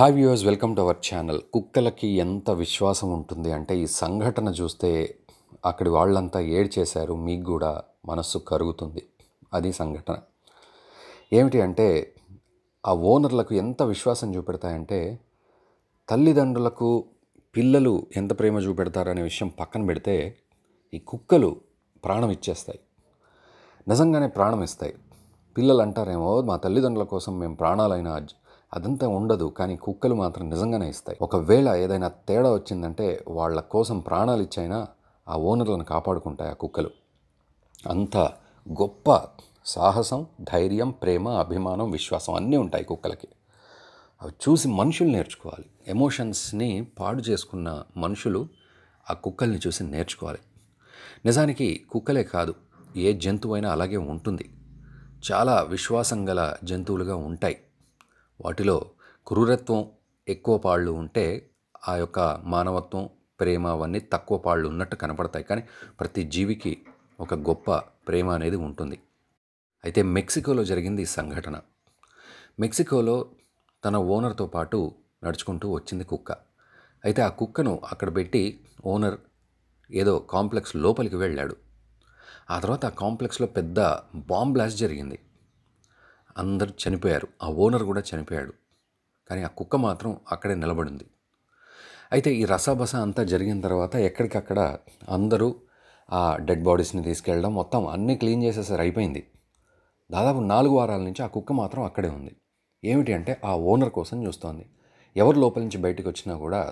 hi viewers welcome to our channel కుక్కలకి ఎంత విశ్వాసం ఉంటుంది అంటే ఈ సంఘటన చూస్తే అక్కడి వాళ్ళంతా ఏడు చేశారు మీకు కూడా మనస్సు కరుగుతుంది అది సంఘటన ఏమిటి అంటే ఆ ఓనర్లకు ఎంత విశ్వాసం చూపెడతాయంటే తల్లిదండ్రులకు పిల్లలు ఎంత ప్రేమ చూపెడతారనే విషయం పక్కన పెడితే ఈ కుక్కలు ప్రాణం ఇచ్చేస్తాయి నిజంగానే ప్రాణం ఇస్తాయి పిల్లలు అంటారేమో మా తల్లిదండ్రుల కోసం మేము ప్రాణాలైన అదంతా ఉండదు కానీ కుక్కలు మాత్రం నిజంగానే ఇస్తాయి ఒకవేళ ఏదైనా తేడా వచ్చిందంటే వాళ్ళ కోసం ప్రాణాలు ఇచ్చైనా ఆ ఓనర్లను కాపాడుకుంటాయి ఆ కుక్కలు అంత గొప్ప సాహసం ధైర్యం ప్రేమ అభిమానం విశ్వాసం అన్నీ ఉంటాయి కుక్కలకి అవి చూసి మనుషులు నేర్చుకోవాలి ఎమోషన్స్ని పాడు చేసుకున్న మనుషులు ఆ కుక్కల్ని చూసి నేర్చుకోవాలి నిజానికి కుక్కలే కాదు ఏ జంతువైనా అలాగే ఉంటుంది చాలా విశ్వాసం గల జంతువులుగా ఉంటాయి వాటిలో క్రూరత్వం ఎక్కువ పాళ్ళు ఉంటే ఆ యొక్క మానవత్వం ప్రేమ అవన్నీ తక్కువ పాళ్ళు ఉన్నట్టు కనపడతాయి కానీ ప్రతి జీవికి ఒక గొప్ప ప్రేమ అనేది ఉంటుంది అయితే మెక్సికోలో జరిగింది ఈ సంఘటన మెక్సికోలో తన ఓనర్తో పాటు నడుచుకుంటూ వచ్చింది కుక్క అయితే ఆ కుక్కను అక్కడ పెట్టి ఓనర్ ఏదో కాంప్లెక్స్ లోపలికి వెళ్ళాడు ఆ తర్వాత ఆ కాంప్లెక్స్లో పెద్ద బాంబ్ బ్లాస్ట్ జరిగింది అందరూ చనిపోయారు ఆ ఓనర్ కూడా చనిపోయాడు కానీ ఆ కుక్క మాత్రం అక్కడే నిలబడింది అయితే ఈ రసాబస అంతా జరిగిన తర్వాత ఎక్కడికక్కడ అందరూ ఆ డెడ్ బాడీస్ని తీసుకెళ్ళడం మొత్తం అన్నీ క్లీన్ చేసేసరి అయిపోయింది దాదాపు నాలుగు వారాల నుంచి ఆ కుక్క మాత్రం అక్కడే ఉంది ఏమిటి అంటే ఆ ఓనర్ కోసం చూస్తోంది ఎవరు లోపల నుంచి బయటకు వచ్చినా కూడా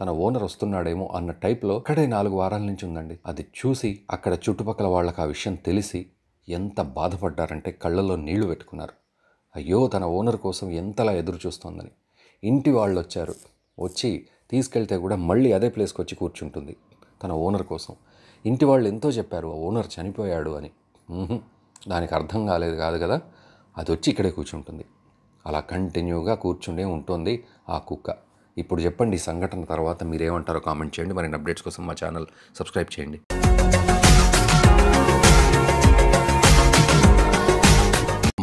తన ఓనర్ వస్తున్నాడేమో అన్న టైప్లో అక్కడే నాలుగు వారాల నుంచి ఉందండి అది చూసి అక్కడ చుట్టుపక్కల వాళ్ళకి ఆ విషయం తెలిసి ఎంత బాధపడ్డారంటే కళ్ళలో నీళ్లు పెట్టుకున్నారు అయ్యో తన ఓనర్ కోసం ఎంతలా ఎదురు చూస్తోందని ఇంటి వాళ్ళు వచ్చారు వచ్చి తీసుకెళ్తే కూడా మళ్ళీ అదే ప్లేస్కి వచ్చి కూర్చుంటుంది తన ఓనర్ కోసం ఇంటి వాళ్ళు ఎంతో చెప్పారు ఆ ఓనర్ చనిపోయాడు అని దానికి అర్థం కాలేదు కాదు కదా అది వచ్చి ఇక్కడే కూర్చుంటుంది అలా కంటిన్యూగా కూర్చుండే ఉంటుంది ఆ కుక్క ఇప్పుడు చెప్పండి సంఘటన తర్వాత మీరేమంటారో కామెంట్ చేయండి మరిన్ని అప్డేట్స్ కోసం మా ఛానల్ సబ్స్క్రైబ్ చేయండి